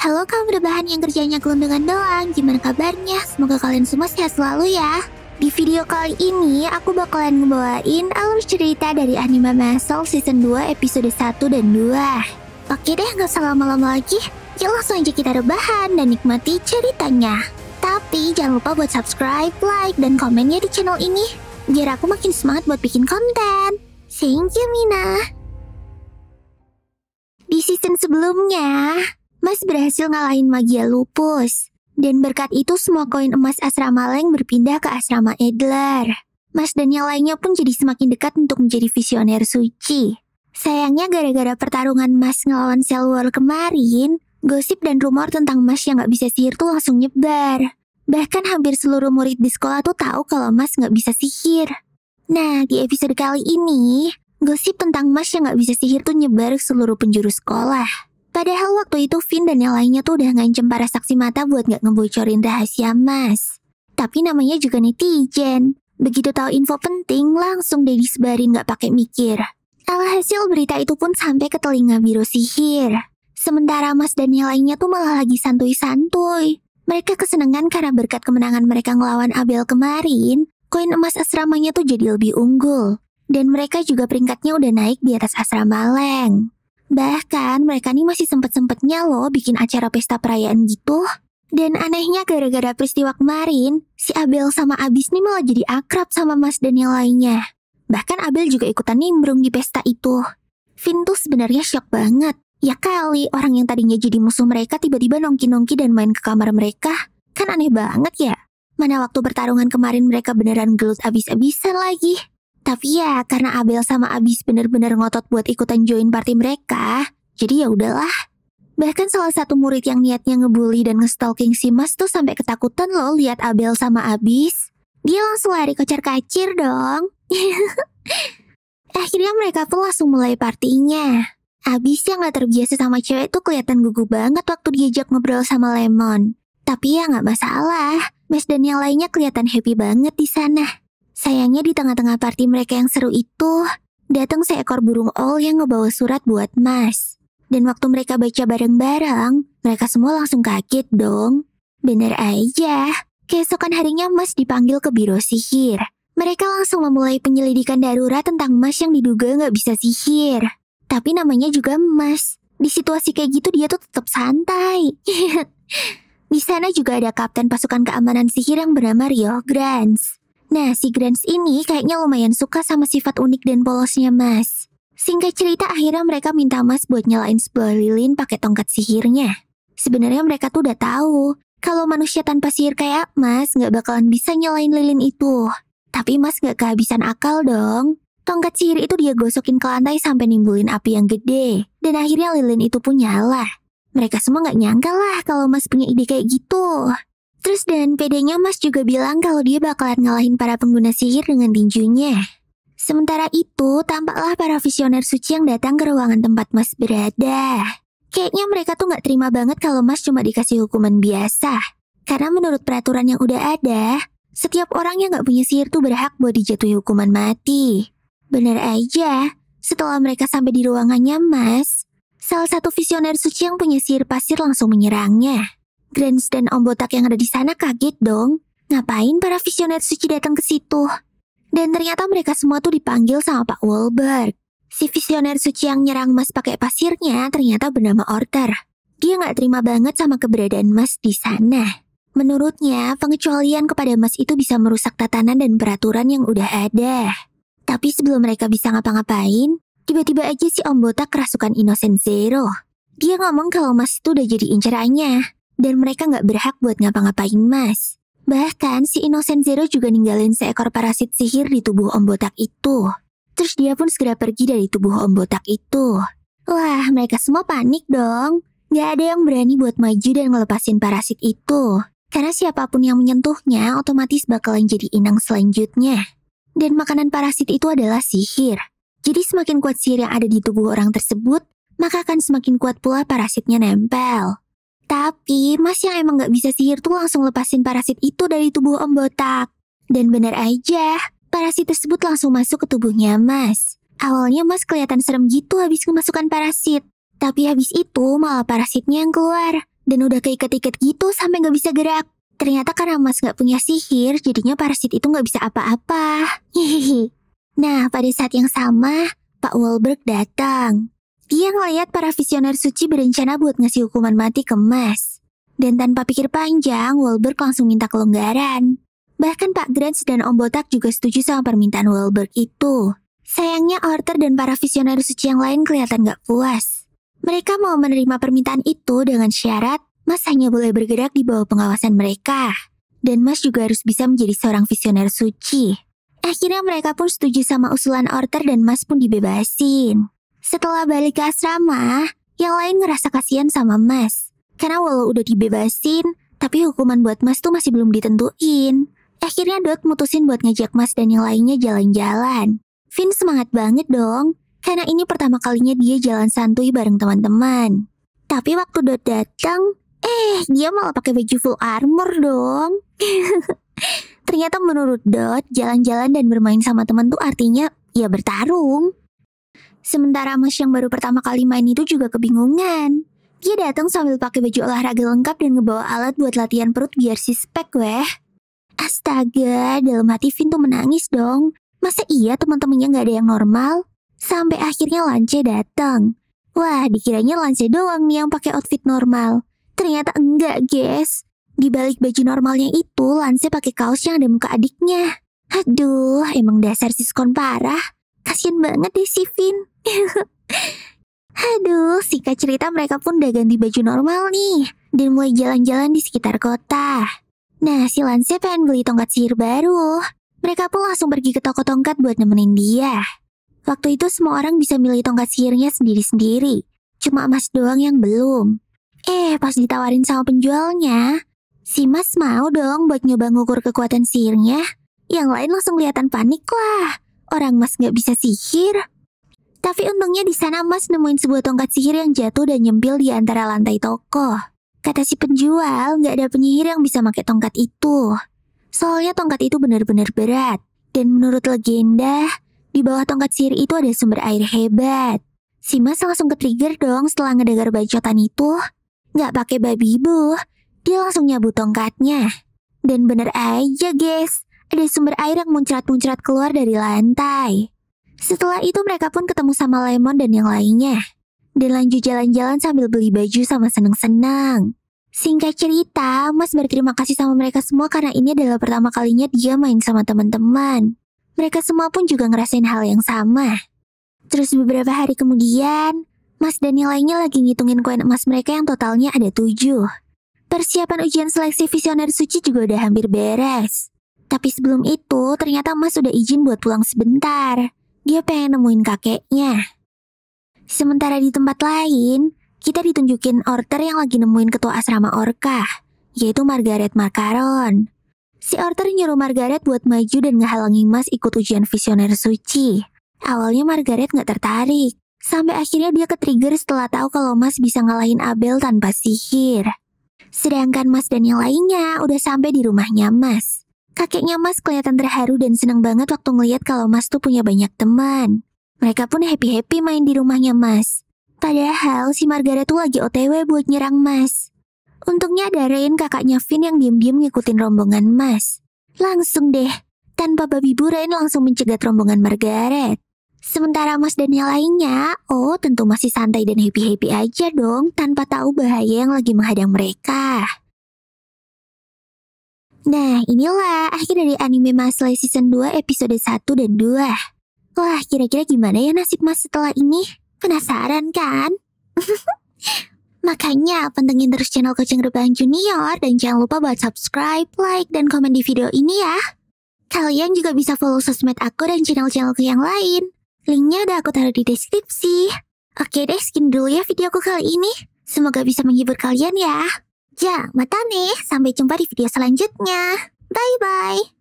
Halo kaum berbahan yang kerjanya kelundungan doang, gimana kabarnya? Semoga kalian semua sehat selalu ya. Di video kali ini, aku bakalan ngebawain alur cerita dari anime Masol Season 2 episode 1 dan 2. Oke deh, gak usah lama-lama lagi. Yuk langsung aja kita rebahan dan nikmati ceritanya. Tapi jangan lupa buat subscribe, like, dan komennya di channel ini. Biar aku makin semangat buat bikin konten. Thank you, Mina. Di season sebelumnya, Mas berhasil ngalahin magia lupus. Dan berkat itu semua koin emas asrama Leng berpindah ke asrama Edler. Mas dan yang lainnya pun jadi semakin dekat untuk menjadi visioner suci. Sayangnya gara-gara pertarungan Mas ngelawan Selwar kemarin, gosip dan rumor tentang Mas yang gak bisa sihir tuh langsung nyebar. Bahkan hampir seluruh murid di sekolah tuh tahu kalau Mas gak bisa sihir. Nah, di episode kali ini, gosip tentang Mas yang gak bisa sihir tuh nyebar ke seluruh penjuru sekolah. Padahal waktu itu Finn dan yang lainnya tuh udah ngancem para saksi mata buat nggak ngebocorin rahasia Mas. Tapi namanya juga netizen. Begitu tahu info penting, langsung deh disebarin gak pakai mikir. Alhasil berita itu pun sampai ke telinga biro sihir. Sementara Mas dan yang lainnya tuh malah lagi santuy-santuy. Mereka kesenangan karena berkat kemenangan mereka ngelawan Abel kemarin, koin emas asramanya tuh jadi lebih unggul. Dan mereka juga peringkatnya udah naik di atas asrama Leng. Bahkan mereka nih masih sempet-sempetnya loh bikin acara pesta perayaan gitu. Dan anehnya gara-gara peristiwa kemarin, si Abel sama Abis nih malah jadi akrab sama Mas Daniel lainnya. Bahkan Abel juga ikutan nimbrung di pesta itu. Vin tuh sebenarnya shock banget. Ya kali, orang yang tadinya jadi musuh mereka tiba-tiba nongki-nongki dan main ke kamar mereka. Kan aneh banget ya. Mana waktu pertarungan kemarin mereka beneran gelut abis-abisan lagi. Tapi ya karena Abel sama Abis bener-bener ngotot buat ikutan join party mereka, jadi ya udahlah. Bahkan salah satu murid yang niatnya ngebully dan ngestalking si Mas tuh sampai ketakutan loh lihat Abel sama Abis. Dia langsung lari kocar kacir dong. Akhirnya mereka tuh langsung mulai partinya. Abis yang gak terbiasa sama cewek tuh kelihatan gugup banget waktu diajak ngobrol sama Lemon. Tapi ya nggak masalah, Mas dan yang lainnya kelihatan happy banget di sana. Sayangnya di tengah-tengah party mereka yang seru itu, datang seekor burung owl yang ngebawa surat buat Mas. Dan waktu mereka baca bareng-bareng, mereka semua langsung kaget dong. Bener aja, keesokan harinya Mas dipanggil ke biro sihir. Mereka langsung memulai penyelidikan darurat tentang Mas yang diduga nggak bisa sihir. Tapi namanya juga Mas. Di situasi kayak gitu dia tuh tetap santai. Di sana juga ada kapten pasukan keamanan sihir yang bernama Rio Grants. Nah, si Grants ini kayaknya lumayan suka sama sifat unik dan polosnya Mas. Singkat cerita, akhirnya mereka minta Mas buat nyalain sebuah lilin pakai tongkat sihirnya. Sebenarnya mereka tuh udah tahu kalau manusia tanpa sihir kayak Mas nggak bakalan bisa nyalain lilin itu. Tapi Mas nggak kehabisan akal dong. Tongkat sihir itu dia gosokin ke lantai sampai nimbulin api yang gede. Dan akhirnya lilin itu pun nyala. Mereka semua nggak nyangka lah kalau Mas punya ide kayak gitu. Terus dan pedenya Mas juga bilang kalau dia bakalan ngalahin para pengguna sihir dengan tinjunya. Sementara itu, tampaklah para visioner suci yang datang ke ruangan tempat Mas berada. Kayaknya mereka tuh gak terima banget kalau Mas cuma dikasih hukuman biasa. Karena menurut peraturan yang udah ada, setiap orang yang gak punya sihir tuh berhak buat dijatuhi hukuman mati. Bener aja, setelah mereka sampai di ruangannya Mas, salah satu visioner suci yang punya sihir pasir langsung menyerangnya. Grants dan Om Botak yang ada di sana kaget dong. Ngapain para visioner suci datang ke situ? Dan ternyata mereka semua tuh dipanggil sama Pak Wahlberg. Si visioner suci yang nyerang Mas pakai pasirnya ternyata bernama Orter. Dia nggak terima banget sama keberadaan Mas di sana. Menurutnya, pengecualian kepada Mas itu bisa merusak tatanan dan peraturan yang udah ada. Tapi sebelum mereka bisa ngapa-ngapain, tiba-tiba aja si Om Botak kerasukan Innocent Zero. Dia ngomong kalau Mas itu udah jadi incerannya dan mereka nggak berhak buat ngapa-ngapain Mas. Bahkan si Innocent Zero juga ninggalin seekor parasit sihir di tubuh Om Botak itu. Terus dia pun segera pergi dari tubuh Om Botak itu. Wah, mereka semua panik dong. Nggak ada yang berani buat maju dan ngelepasin parasit itu. Karena siapapun yang menyentuhnya otomatis bakalan jadi inang selanjutnya. Dan makanan parasit itu adalah sihir. Jadi semakin kuat sihir yang ada di tubuh orang tersebut, maka akan semakin kuat pula parasitnya nempel. Tapi mas yang emang gak bisa sihir tuh langsung lepasin parasit itu dari tubuh om botak. Dan benar aja, parasit tersebut langsung masuk ke tubuhnya mas. Awalnya mas kelihatan serem gitu habis kemasukan parasit. Tapi habis itu malah parasitnya yang keluar. Dan udah keikat-ikat gitu sampai gak bisa gerak. Ternyata karena mas gak punya sihir, jadinya parasit itu gak bisa apa-apa. Hihihi. Nah, pada saat yang sama, Pak Wahlberg datang. Dia ngeliat para visioner suci berencana buat ngasih hukuman mati ke Mas. Dan tanpa pikir panjang, Wahlberg langsung minta kelonggaran. Bahkan Pak Grants dan Om Botak juga setuju sama permintaan Wahlberg itu. Sayangnya Arthur dan para visioner suci yang lain kelihatan gak puas. Mereka mau menerima permintaan itu dengan syarat Mas hanya boleh bergerak di bawah pengawasan mereka. Dan Mas juga harus bisa menjadi seorang visioner suci. Akhirnya mereka pun setuju sama usulan Arthur dan Mas pun dibebasin. Setelah balik ke asrama, yang lain ngerasa kasihan sama Mas. Karena walau udah dibebasin, tapi hukuman buat Mas tuh masih belum ditentuin. Akhirnya Dot mutusin buat ngajak Mas dan yang lainnya jalan-jalan. Finn semangat banget dong, karena ini pertama kalinya dia jalan santuy bareng teman-teman. Tapi waktu Dot datang, eh dia malah pakai baju full armor dong. Ternyata menurut Dot, jalan-jalan dan bermain sama teman tuh artinya ya bertarung. Sementara Mas yang baru pertama kali main itu juga kebingungan. Dia datang sambil pakai baju olahraga lengkap dan ngebawa alat buat latihan perut biar si spek weh. Astaga, dalam hati Vin tuh menangis dong. Masa iya teman-temannya nggak ada yang normal? Sampai akhirnya Lance datang. Wah, dikiranya Lance doang nih yang pakai outfit normal. Ternyata enggak, guys. Di balik baju normalnya itu, Lance pakai kaos yang ada muka adiknya. Aduh, emang dasar siskon parah. Kasian banget deh si Vin. Aduh, singkat cerita mereka pun udah ganti baju normal nih dan mulai jalan-jalan di sekitar kota. Nah, si Lansia pengen beli tongkat sihir baru. Mereka pun langsung pergi ke toko tongkat buat nemenin dia. Waktu itu semua orang bisa milih tongkat sihirnya sendiri-sendiri. Cuma emas doang yang belum. Eh, pas ditawarin sama penjualnya, si Mas mau dong buat nyoba ngukur kekuatan sihirnya. Yang lain langsung kelihatan panik lah. Orang Mas nggak bisa sihir. Tapi untungnya di sana Mas nemuin sebuah tongkat sihir yang jatuh dan nyempil di antara lantai toko. Kata si penjual, nggak ada penyihir yang bisa pakai tongkat itu. Soalnya tongkat itu benar-benar berat. Dan menurut legenda, di bawah tongkat sihir itu ada sumber air hebat. Si Mas langsung ke-trigger dong setelah ngedengar bacotan itu. Nggak pakai babi bu, dia langsung nyabut tongkatnya. Dan bener aja guys, ada sumber air yang muncrat-muncrat keluar dari lantai. Setelah itu mereka pun ketemu sama Lemon dan yang lainnya. Dan lanjut jalan-jalan sambil beli baju sama senang-senang. Singkat cerita, Mas berterima kasih sama mereka semua karena ini adalah pertama kalinya dia main sama teman-teman. Mereka semua pun juga ngerasain hal yang sama. Terus beberapa hari kemudian, Mas dan yang lainnya lagi ngitungin koin emas mereka yang totalnya ada tujuh. Persiapan ujian seleksi visioner suci juga udah hampir beres. Tapi sebelum itu, ternyata Mas udah izin buat pulang sebentar dia pengen nemuin kakeknya. Sementara di tempat lain, kita ditunjukin Orter yang lagi nemuin ketua asrama Orka, yaitu Margaret Macaron. Si Orter nyuruh Margaret buat maju dan ngehalangi Mas ikut ujian visioner suci. Awalnya Margaret nggak tertarik, sampai akhirnya dia ketrigger setelah tahu kalau Mas bisa ngalahin Abel tanpa sihir. Sedangkan Mas dan yang lainnya udah sampai di rumahnya Mas. Kakeknya Mas kelihatan terharu dan senang banget waktu ngeliat kalau Mas tuh punya banyak teman. Mereka pun happy-happy main di rumahnya Mas. Padahal si Margaret tuh lagi otw buat nyerang Mas. Untungnya ada Rain kakaknya Finn yang diem-diem ngikutin rombongan Mas. Langsung deh, tanpa babi bu Rain langsung mencegat rombongan Margaret. Sementara Mas dan yang lainnya, oh tentu masih santai dan happy-happy aja dong tanpa tahu bahaya yang lagi menghadang mereka. Nah, inilah akhir dari anime Mas Season 2 episode 1 dan 2. Wah, kira-kira gimana ya nasib Mas setelah ini? Penasaran kan? Makanya pantengin terus channel Kucing Rebahan Junior dan jangan lupa buat subscribe, like, dan komen di video ini ya. Kalian juga bisa follow sosmed aku dan channel-channelku yang lain. Linknya udah aku taruh di deskripsi. Oke deh, skin dulu ya videoku kali ini. Semoga bisa menghibur kalian ya. Ya, mata nih. Sampai jumpa di video selanjutnya. Bye-bye.